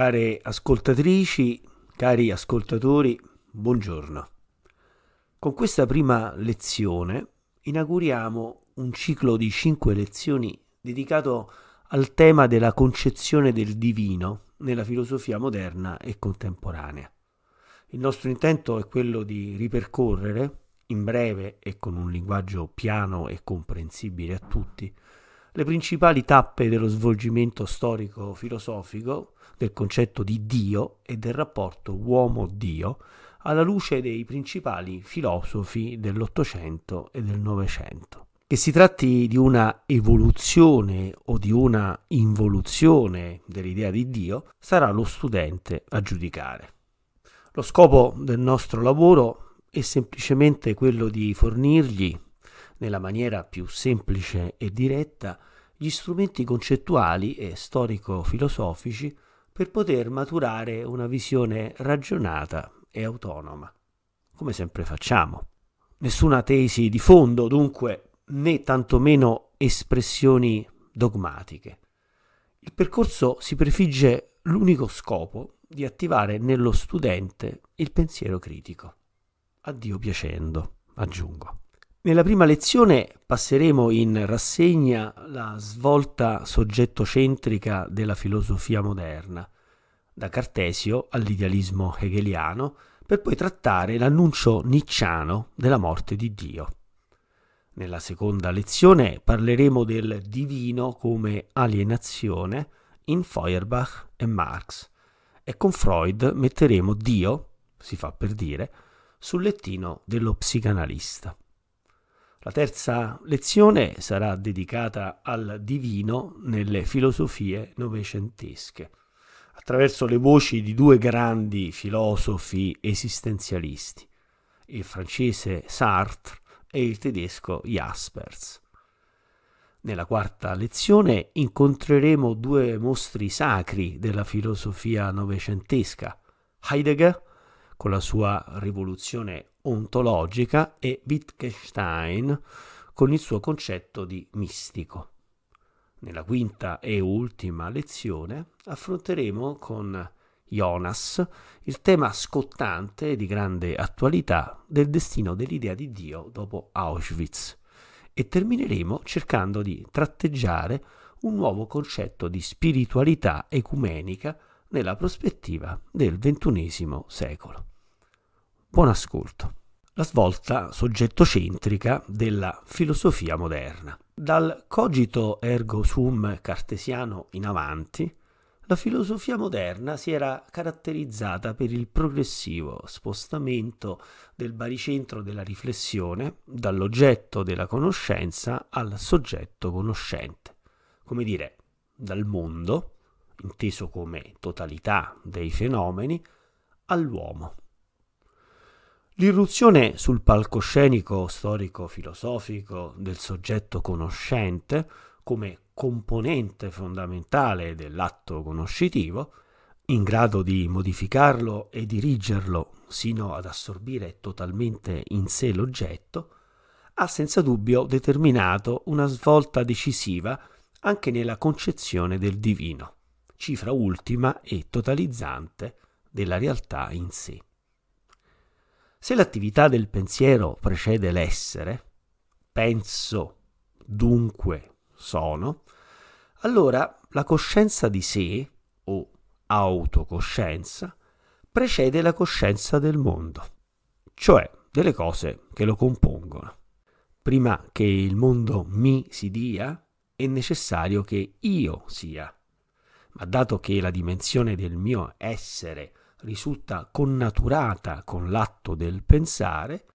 Care ascoltatrici, cari ascoltatori, buongiorno. Con questa prima lezione inauguriamo un ciclo di cinque lezioni dedicato al tema della concezione del divino nella filosofia moderna e contemporanea. Il nostro intento è quello di ripercorrere, in breve e con un linguaggio piano e comprensibile a tutti, le principali tappe dello svolgimento storico-filosofico del concetto di Dio e del rapporto uomo-Dio alla luce dei principali filosofi dell'Ottocento e del Novecento. Che si tratti di una evoluzione o di una involuzione dell'idea di Dio sarà lo studente a giudicare. Lo scopo del nostro lavoro è semplicemente quello di fornirgli, nella maniera più semplice e diretta, gli strumenti concettuali e storico-filosofici per poter maturare una visione ragionata e autonoma, come sempre facciamo. Nessuna tesi di fondo, dunque, né tantomeno espressioni dogmatiche. Il percorso si prefigge l'unico scopo di attivare nello studente il pensiero critico. A Dio piacendo, aggiungo. Nella prima lezione passeremo in rassegna la svolta soggetto-centrica della filosofia moderna, da Cartesio all'idealismo hegeliano, per poi trattare l'annuncio nicciano della morte di Dio. Nella seconda lezione parleremo del divino come alienazione in Feuerbach e Marx e con Freud metteremo Dio, si fa per dire, sul lettino dello psicanalista. La terza lezione sarà dedicata al divino nelle filosofie novecentesche, attraverso le voci di due grandi filosofi esistenzialisti, il francese Sartre e il tedesco Jaspers. Nella quarta lezione incontreremo due mostri sacri della filosofia novecentesca, Heidegger, con la sua rivoluzione ontologica e Wittgenstein con il suo concetto di mistico. Nella quinta e ultima lezione affronteremo con Jonas il tema scottante e di grande attualità del destino dell'idea di Dio dopo Auschwitz e termineremo cercando di tratteggiare un nuovo concetto di spiritualità ecumenica nella prospettiva del XXI secolo. Buon ascolto. La svolta soggettocentrica della filosofia moderna. Dal cogito ergo sum cartesiano in avanti, la filosofia moderna si era caratterizzata per il progressivo spostamento del baricentro della riflessione dall'oggetto della conoscenza al soggetto conoscente, come dire, dal mondo, inteso come totalità dei fenomeni, all'uomo, L'irruzione sul palcoscenico storico-filosofico del soggetto conoscente come componente fondamentale dell'atto conoscitivo, in grado di modificarlo e dirigerlo sino ad assorbire totalmente in sé l'oggetto, ha senza dubbio determinato una svolta decisiva anche nella concezione del divino, cifra ultima e totalizzante della realtà in sé. Se l'attività del pensiero precede l'essere, penso, dunque sono, allora la coscienza di sé, o autocoscienza, precede la coscienza del mondo, cioè delle cose che lo compongono. Prima che il mondo mi si dia, è necessario che io sia. Ma dato che la dimensione del mio essere risulta connaturata con l'atto del pensare,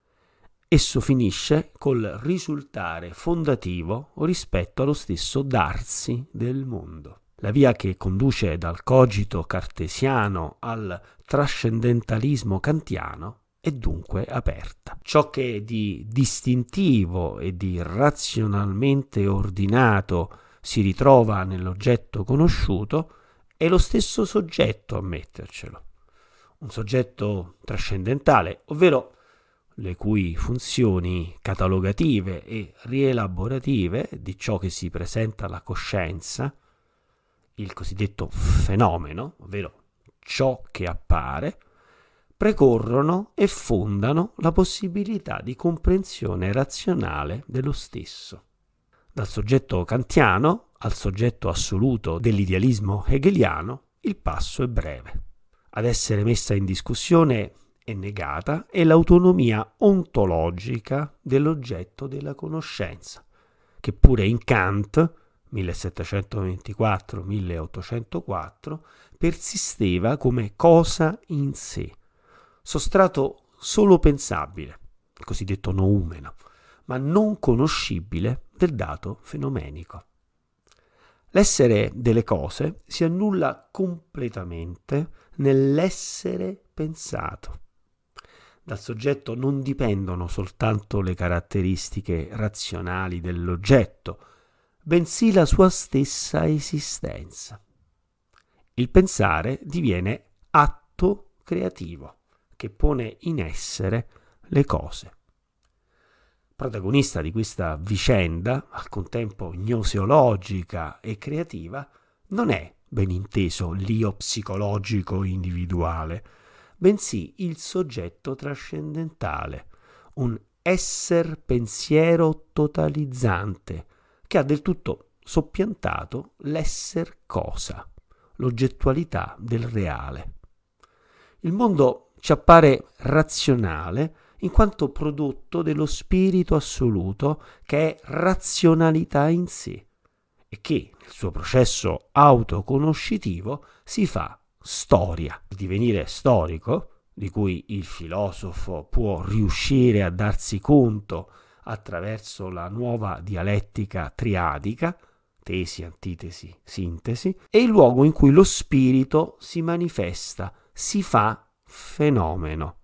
esso finisce col risultare fondativo rispetto allo stesso darsi del mondo. La via che conduce dal cogito cartesiano al trascendentalismo kantiano è dunque aperta. Ciò che di distintivo e di razionalmente ordinato si ritrova nell'oggetto conosciuto è lo stesso soggetto a mettercelo un soggetto trascendentale, ovvero le cui funzioni catalogative e rielaborative di ciò che si presenta alla coscienza, il cosiddetto fenomeno, ovvero ciò che appare, precorrono e fondano la possibilità di comprensione razionale dello stesso. Dal soggetto kantiano al soggetto assoluto dell'idealismo hegeliano il passo è breve ad essere messa in discussione e negata è l'autonomia ontologica dell'oggetto della conoscenza, che pure in Kant, 1724-1804, persisteva come cosa in sé, sostrato solo pensabile, il cosiddetto noumeno, ma non conoscibile del dato fenomenico. L'essere delle cose si annulla completamente nell'essere pensato. Dal soggetto non dipendono soltanto le caratteristiche razionali dell'oggetto, bensì la sua stessa esistenza. Il pensare diviene atto creativo che pone in essere le cose. Protagonista di questa vicenda, al contempo gnoseologica e creativa, non è ben inteso l'io psicologico individuale, bensì il soggetto trascendentale, un esser pensiero totalizzante, che ha del tutto soppiantato l'esser cosa, l'oggettualità del reale. Il mondo ci appare razionale in quanto prodotto dello spirito assoluto che è razionalità in sé, e che nel suo processo autoconoscitivo si fa storia. Il divenire storico, di cui il filosofo può riuscire a darsi conto attraverso la nuova dialettica triadica, tesi, antitesi, sintesi, è il luogo in cui lo spirito si manifesta, si fa fenomeno,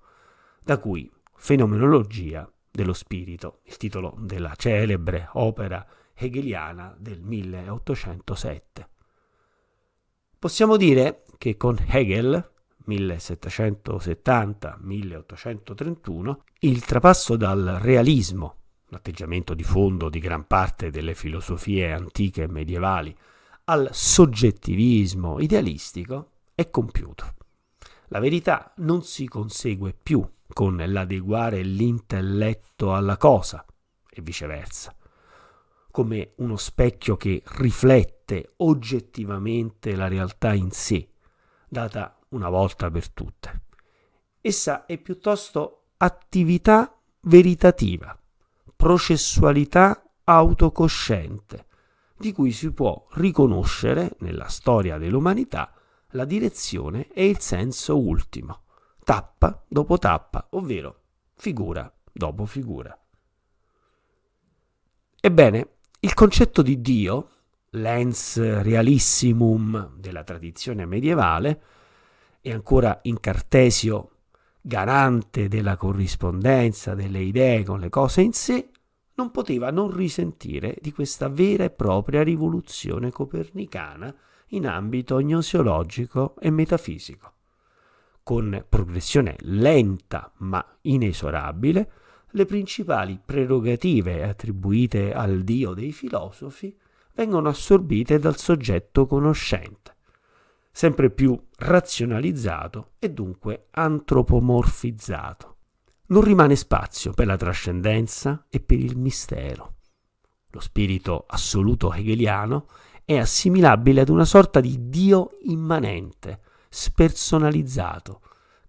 da cui fenomenologia dello spirito, il titolo della celebre opera hegeliana del 1807. Possiamo dire che con Hegel, 1770-1831, il trapasso dal realismo, l'atteggiamento di fondo di gran parte delle filosofie antiche e medievali, al soggettivismo idealistico è compiuto. La verità non si consegue più con l'adeguare l'intelletto alla cosa e viceversa come uno specchio che riflette oggettivamente la realtà in sé, data una volta per tutte. Essa è piuttosto attività veritativa, processualità autocosciente, di cui si può riconoscere nella storia dell'umanità la direzione e il senso ultimo, tappa dopo tappa, ovvero figura dopo figura. Ebbene, il concetto di Dio, lens realissimum della tradizione medievale, e ancora in Cartesio garante della corrispondenza delle idee con le cose in sé, non poteva non risentire di questa vera e propria rivoluzione copernicana in ambito gnosiologico e metafisico. Con progressione lenta ma inesorabile, le principali prerogative attribuite al Dio dei filosofi vengono assorbite dal soggetto conoscente, sempre più razionalizzato e dunque antropomorfizzato. Non rimane spazio per la trascendenza e per il mistero. Lo spirito assoluto hegeliano è assimilabile ad una sorta di Dio immanente, spersonalizzato,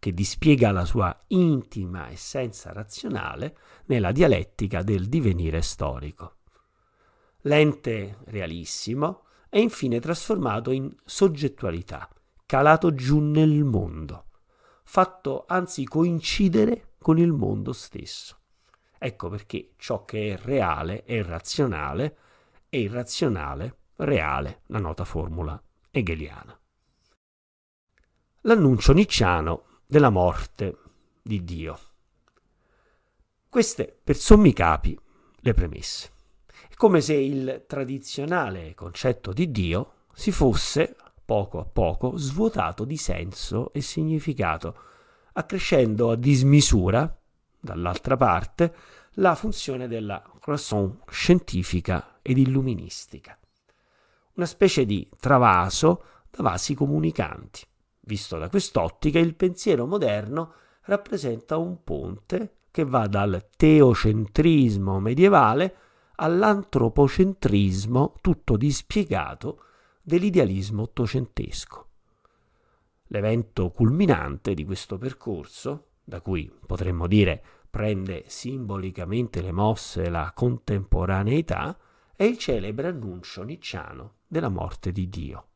che dispiega la sua intima essenza razionale nella dialettica del divenire storico. L'ente realissimo è infine trasformato in soggettualità, calato giù nel mondo, fatto anzi coincidere con il mondo stesso. Ecco perché ciò che è reale è razionale e irrazionale reale, la nota formula hegeliana. L'annuncio nicciano della morte di Dio. Queste, per sommi capi, le premesse. È come se il tradizionale concetto di Dio si fosse, poco a poco, svuotato di senso e significato, accrescendo a dismisura, dall'altra parte, la funzione della croissant scientifica ed illuministica. Una specie di travaso da vasi comunicanti Visto da quest'ottica, il pensiero moderno rappresenta un ponte che va dal teocentrismo medievale all'antropocentrismo tutto dispiegato dell'idealismo ottocentesco. L'evento culminante di questo percorso, da cui potremmo dire prende simbolicamente le mosse la contemporaneità, è il celebre annuncio nicciano della morte di Dio.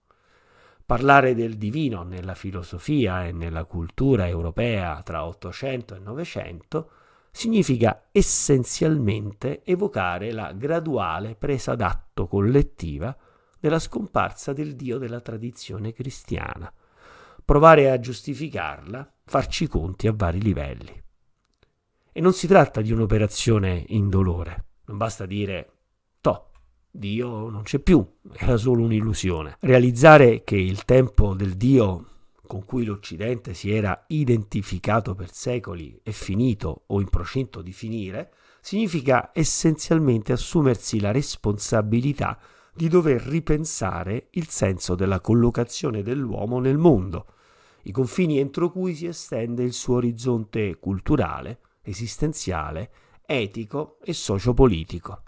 Parlare del divino nella filosofia e nella cultura europea tra 800 e 900 significa essenzialmente evocare la graduale presa d'atto collettiva della scomparsa del Dio della tradizione cristiana, provare a giustificarla, farci conti a vari livelli. E non si tratta di un'operazione indolore, non basta dire Dio non c'è più, era solo un'illusione. Realizzare che il tempo del Dio con cui l'Occidente si era identificato per secoli è finito o in procinto di finire, significa essenzialmente assumersi la responsabilità di dover ripensare il senso della collocazione dell'uomo nel mondo, i confini entro cui si estende il suo orizzonte culturale, esistenziale, etico e sociopolitico.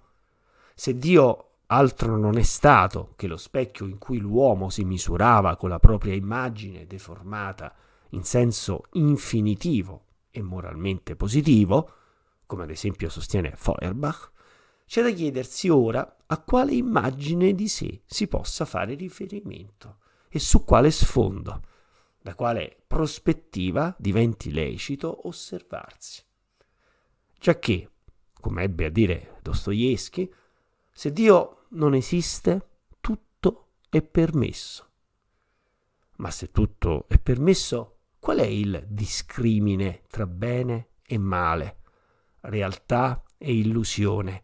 Se Dio Altro non è stato che lo specchio in cui l'uomo si misurava con la propria immagine deformata in senso infinitivo e moralmente positivo, come ad esempio sostiene Feuerbach, c'è da chiedersi ora a quale immagine di sé si possa fare riferimento e su quale sfondo, da quale prospettiva diventi lecito osservarsi. Già che, come ebbe a dire Dostoevsky, se Dio non esiste, tutto è permesso. Ma se tutto è permesso, qual è il discrimine tra bene e male, realtà e illusione,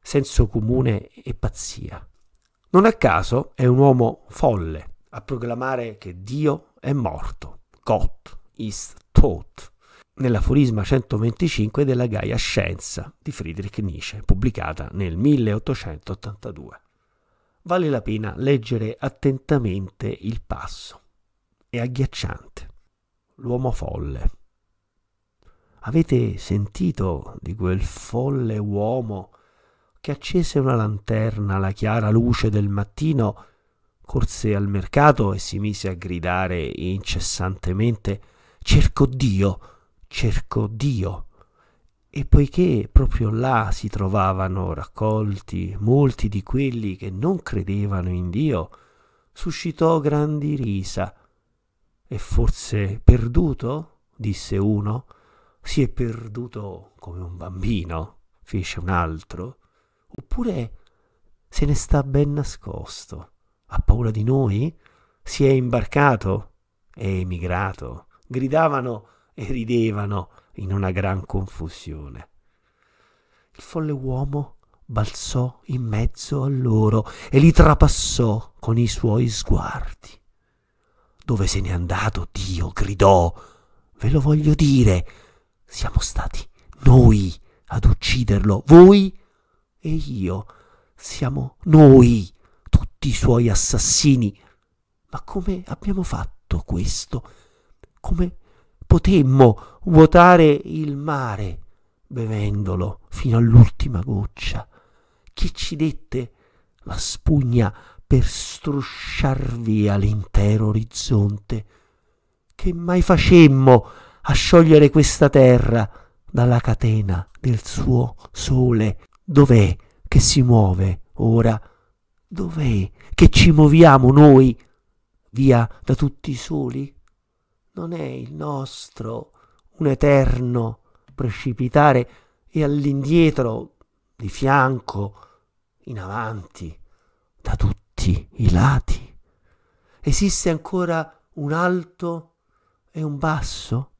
senso comune e pazzia? Non a caso è un uomo folle a proclamare che Dio è morto. God is tot nell'aforisma 125 della Gaia Scienza di Friedrich Nietzsche, pubblicata nel 1882. Vale la pena leggere attentamente il passo. È agghiacciante. L'uomo folle. Avete sentito di quel folle uomo che accese una lanterna alla chiara luce del mattino, corse al mercato e si mise a gridare incessantemente Cerco Dio! cercò Dio. E poiché proprio là si trovavano raccolti molti di quelli che non credevano in Dio, suscitò grandi risa. È forse perduto? disse uno. Si è perduto come un bambino, fece un altro. Oppure se ne sta ben nascosto. Ha paura di noi? Si è imbarcato? È emigrato? Gridavano e ridevano in una gran confusione. Il folle uomo balzò in mezzo a loro e li trapassò con i suoi sguardi. Dove se n'è andato Dio? gridò. Ve lo voglio dire. Siamo stati noi ad ucciderlo, voi e io. Siamo noi, tutti i suoi assassini. Ma come abbiamo fatto questo? Come potemmo vuotare il mare bevendolo fino all'ultima goccia. Chi ci dette la spugna per strusciar via l'intero orizzonte? Che mai facemmo a sciogliere questa terra dalla catena del suo sole? Dov'è che si muove ora? Dov'è che ci muoviamo noi? Via da tutti i soli? non è il nostro un eterno precipitare e all'indietro, di fianco, in avanti, da tutti i lati. Esiste ancora un alto e un basso?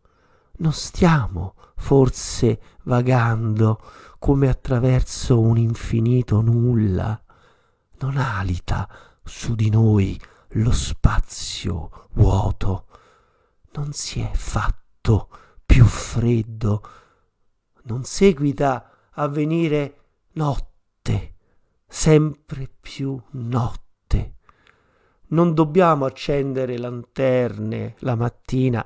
Non stiamo forse vagando come attraverso un infinito nulla? Non alita su di noi lo spazio vuoto non si è fatto più freddo, non seguita a venire notte, sempre più notte. Non dobbiamo accendere lanterne la mattina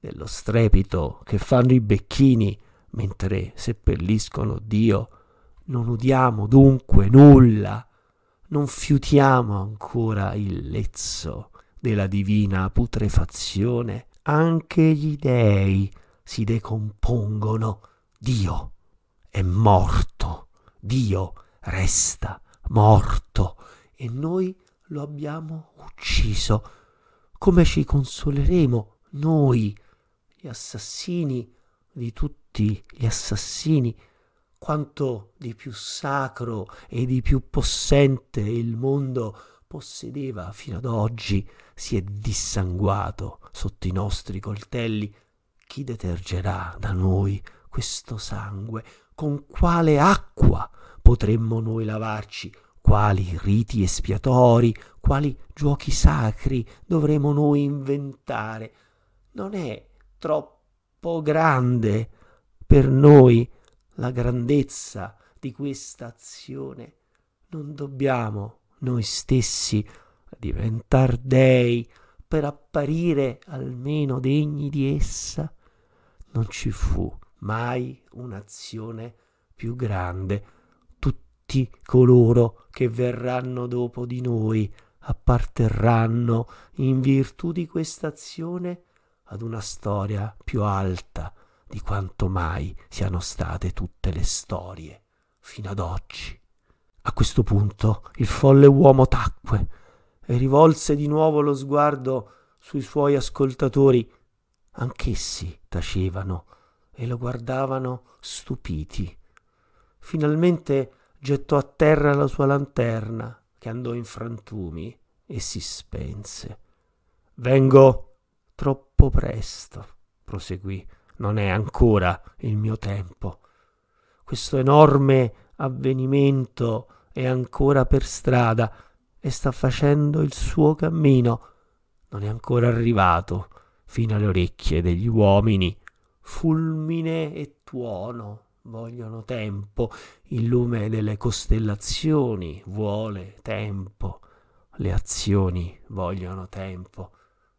dello strepito che fanno i becchini mentre seppelliscono Dio. Non udiamo dunque nulla, non fiutiamo ancora il lezzo della divina putrefazione, anche gli dei si decompongono. Dio è morto, Dio resta morto e noi lo abbiamo ucciso. Come ci consoleremo noi, gli assassini di tutti gli assassini? Quanto di più sacro e di più possente il mondo possedeva fino ad oggi si è dissanguato sotto i nostri coltelli. Chi detergerà da noi questo sangue? Con quale acqua potremmo noi lavarci? Quali riti espiatori, quali giochi sacri dovremo noi inventare? Non è troppo grande per noi la grandezza di questa azione. Non dobbiamo noi stessi a diventar dei per apparire almeno degni di essa, non ci fu mai un'azione più grande. Tutti coloro che verranno dopo di noi apparterranno in virtù di questa azione ad una storia più alta di quanto mai siano state tutte le storie fino ad oggi questo punto il folle uomo tacque e rivolse di nuovo lo sguardo sui suoi ascoltatori. Anch'essi tacevano e lo guardavano stupiti. Finalmente gettò a terra la sua lanterna, che andò in frantumi e si spense. Vengo troppo presto, proseguì. Non è ancora il mio tempo. Questo enorme avvenimento è ancora per strada e sta facendo il suo cammino. Non è ancora arrivato fino alle orecchie degli uomini. Fulmine e tuono vogliono tempo, il lume delle costellazioni vuole tempo, le azioni vogliono tempo,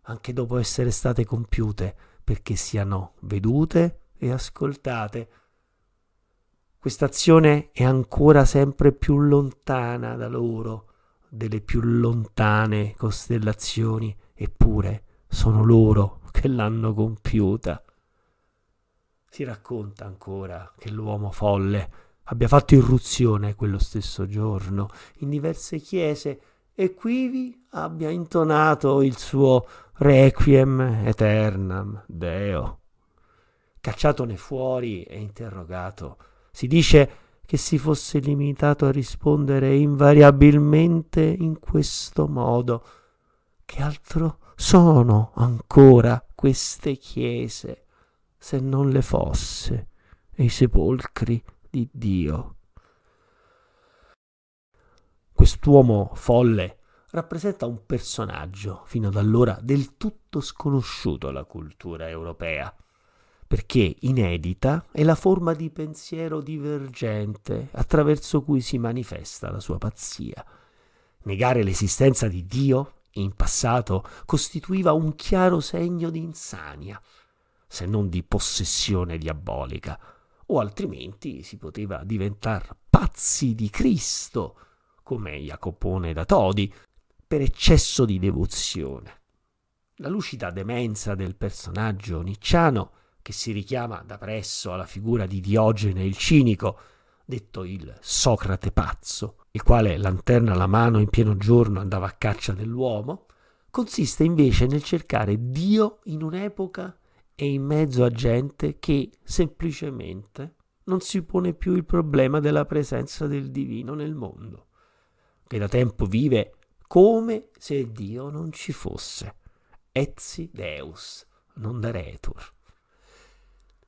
anche dopo essere state compiute, perché siano vedute e ascoltate. Questa azione è ancora sempre più lontana da loro, delle più lontane costellazioni, eppure sono loro che l'hanno compiuta. Si racconta ancora che l'uomo folle abbia fatto irruzione quello stesso giorno in diverse chiese e quivi abbia intonato il suo requiem eternam Deo. Cacciatone fuori e interrogato, si dice che si fosse limitato a rispondere invariabilmente in questo modo. Che altro sono ancora queste chiese se non le fosse e i sepolcri di Dio? Quest'uomo folle rappresenta un personaggio fino ad allora del tutto sconosciuto alla cultura europea perché inedita è la forma di pensiero divergente attraverso cui si manifesta la sua pazzia. Negare l'esistenza di Dio in passato costituiva un chiaro segno di insania, se non di possessione diabolica, o altrimenti si poteva diventare pazzi di Cristo, come Jacopone da Todi, per eccesso di devozione. La lucida demenza del personaggio nicciano che si richiama da presso alla figura di Diogene il cinico, detto il Socrate pazzo, il quale lanterna alla mano in pieno giorno andava a caccia dell'uomo, consiste invece nel cercare Dio in un'epoca e in mezzo a gente che semplicemente non si pone più il problema della presenza del divino nel mondo, che da tempo vive come se Dio non ci fosse. Etsi Deus, non da retur.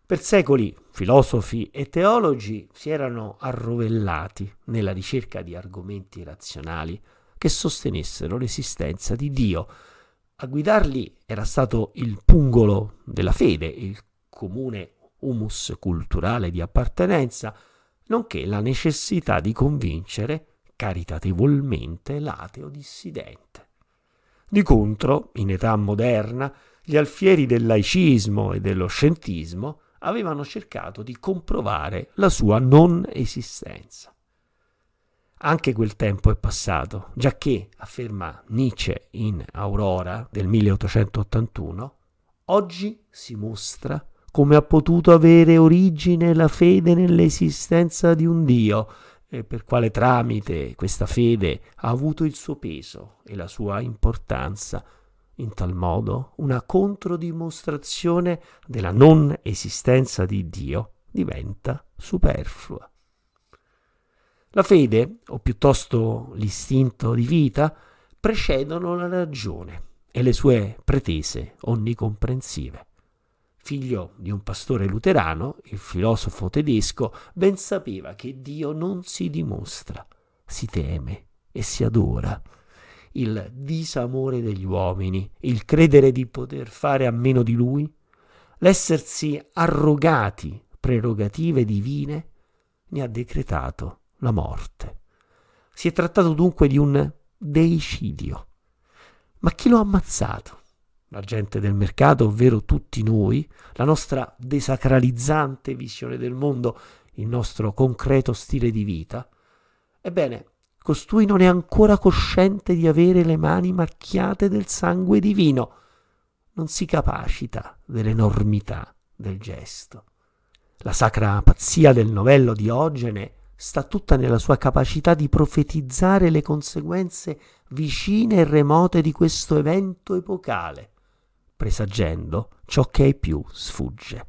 Per secoli filosofi e teologi si erano arrovellati nella ricerca di argomenti razionali che sostenessero l'esistenza di Dio. A guidarli era stato il pungolo della fede, il comune humus culturale di appartenenza, nonché la necessità di convincere caritatevolmente l'ateo dissidente. Di contro, in età moderna, gli alfieri del laicismo e dello scientismo avevano cercato di comprovare la sua non esistenza. Anche quel tempo è passato, giacché, afferma Nietzsche in Aurora del 1881, oggi si mostra come ha potuto avere origine la fede nell'esistenza di un Dio e per quale tramite questa fede ha avuto il suo peso e la sua importanza in tal modo una controdimostrazione della non esistenza di Dio diventa superflua. La fede, o piuttosto l'istinto di vita, precedono la ragione e le sue pretese onnicomprensive. Figlio di un pastore luterano, il filosofo tedesco ben sapeva che Dio non si dimostra, si teme e si adora il disamore degli uomini, il credere di poter fare a meno di lui, l'essersi arrogati prerogative divine, ne ha decretato la morte. Si è trattato dunque di un deicidio. Ma chi lo ha ammazzato? La gente del mercato, ovvero tutti noi, la nostra desacralizzante visione del mondo, il nostro concreto stile di vita? Ebbene, Costui non è ancora cosciente di avere le mani macchiate del sangue divino. Non si capacita dell'enormità del gesto. La sacra pazzia del novello Diogene sta tutta nella sua capacità di profetizzare le conseguenze vicine e remote di questo evento epocale, presagendo ciò che ai più sfugge.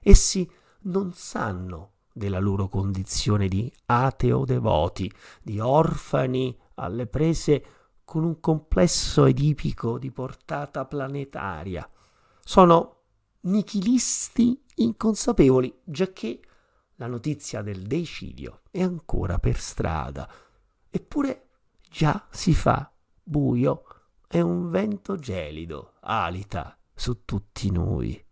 Essi non sanno della loro condizione di ateo devoti, di orfani alle prese con un complesso edipico di portata planetaria. Sono nichilisti inconsapevoli, giacché la notizia del decidio è ancora per strada, eppure già si fa buio e un vento gelido alita su tutti noi.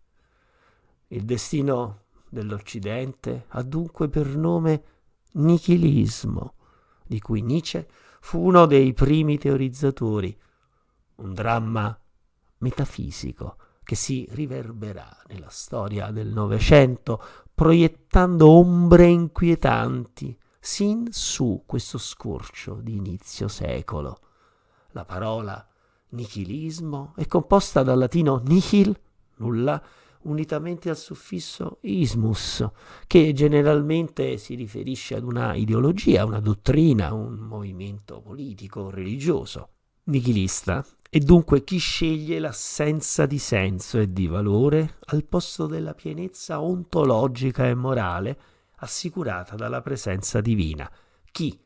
Il destino dell'Occidente ha dunque per nome nichilismo, di cui Nietzsche fu uno dei primi teorizzatori, un dramma metafisico che si riverberà nella storia del Novecento, proiettando ombre inquietanti sin su questo scorcio di inizio secolo. La parola nichilismo è composta dal latino nihil, nulla, unitamente al suffisso ismus, che generalmente si riferisce ad una ideologia, una dottrina, un movimento politico, o religioso. Nichilista è dunque chi sceglie l'assenza di senso e di valore al posto della pienezza ontologica e morale assicurata dalla presenza divina, chi,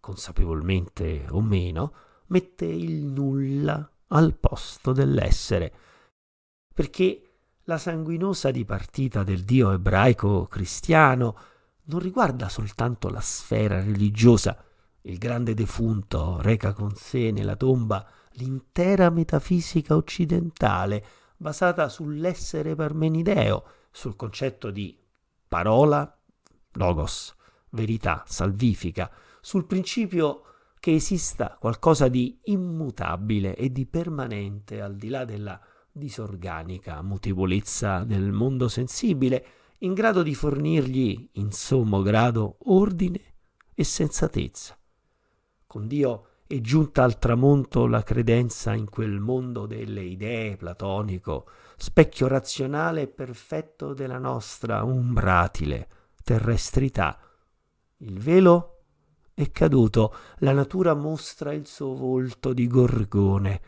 consapevolmente o meno, mette il nulla al posto dell'essere, perché la sanguinosa dipartita del Dio ebraico cristiano non riguarda soltanto la sfera religiosa. Il grande defunto reca con sé nella tomba l'intera metafisica occidentale basata sull'essere parmenideo, sul concetto di parola, logos, verità salvifica, sul principio che esista qualcosa di immutabile e di permanente al di là della disorganica mutevolezza del mondo sensibile, in grado di fornirgli, in sommo grado, ordine e sensatezza. Con Dio è giunta al tramonto la credenza in quel mondo delle idee platonico, specchio razionale e perfetto della nostra umbratile terrestrità. Il velo è caduto, la natura mostra il suo volto di gorgone,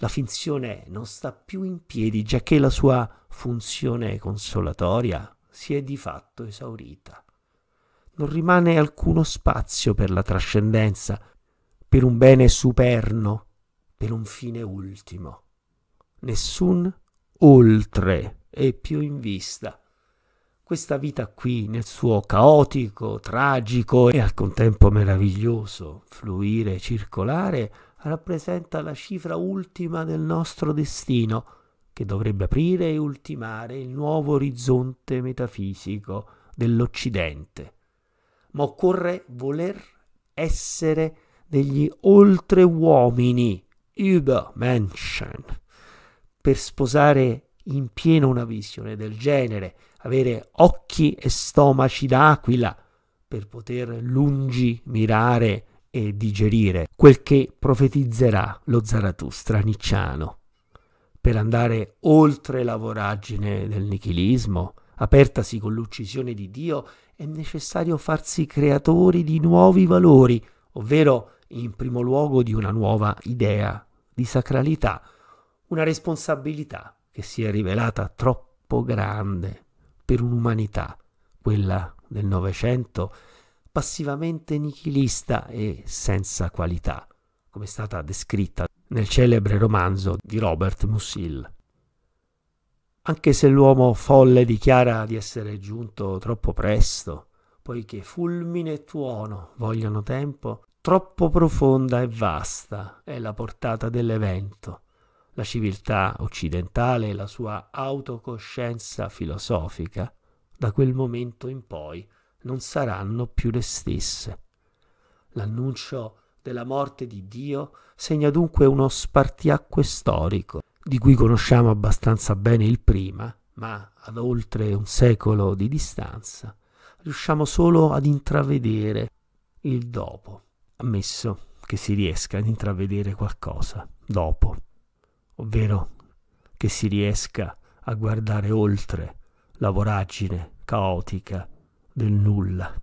la finzione non sta più in piedi, giacché la sua funzione consolatoria si è di fatto esaurita. Non rimane alcuno spazio per la trascendenza, per un bene superno, per un fine ultimo. Nessun oltre è più in vista. Questa vita qui, nel suo caotico, tragico e al contempo meraviglioso fluire circolare, rappresenta la cifra ultima del nostro destino, che dovrebbe aprire e ultimare il nuovo orizzonte metafisico dell'Occidente. Ma occorre voler essere degli oltreuomini, Übermenschen, per sposare in pieno una visione del genere, avere occhi e stomaci d'aquila, per poter lungi mirare e digerire quel che profetizzerà lo Zaratustra nicciano. Per andare oltre la voragine del nichilismo, apertasi con l'uccisione di Dio, è necessario farsi creatori di nuovi valori, ovvero in primo luogo di una nuova idea di sacralità, una responsabilità che si è rivelata troppo grande per un'umanità, quella del Novecento, passivamente nichilista e senza qualità, come è stata descritta nel celebre romanzo di Robert Musil. Anche se l'uomo folle dichiara di essere giunto troppo presto, poiché fulmine e tuono vogliono tempo, troppo profonda e vasta è la portata dell'evento. La civiltà occidentale e la sua autocoscienza filosofica, da quel momento in poi, non saranno più le stesse. L'annuncio della morte di Dio segna dunque uno spartiacque storico, di cui conosciamo abbastanza bene il prima, ma ad oltre un secolo di distanza riusciamo solo ad intravedere il dopo, ammesso che si riesca ad intravedere qualcosa dopo, ovvero che si riesca a guardare oltre la voragine caotica del nulla.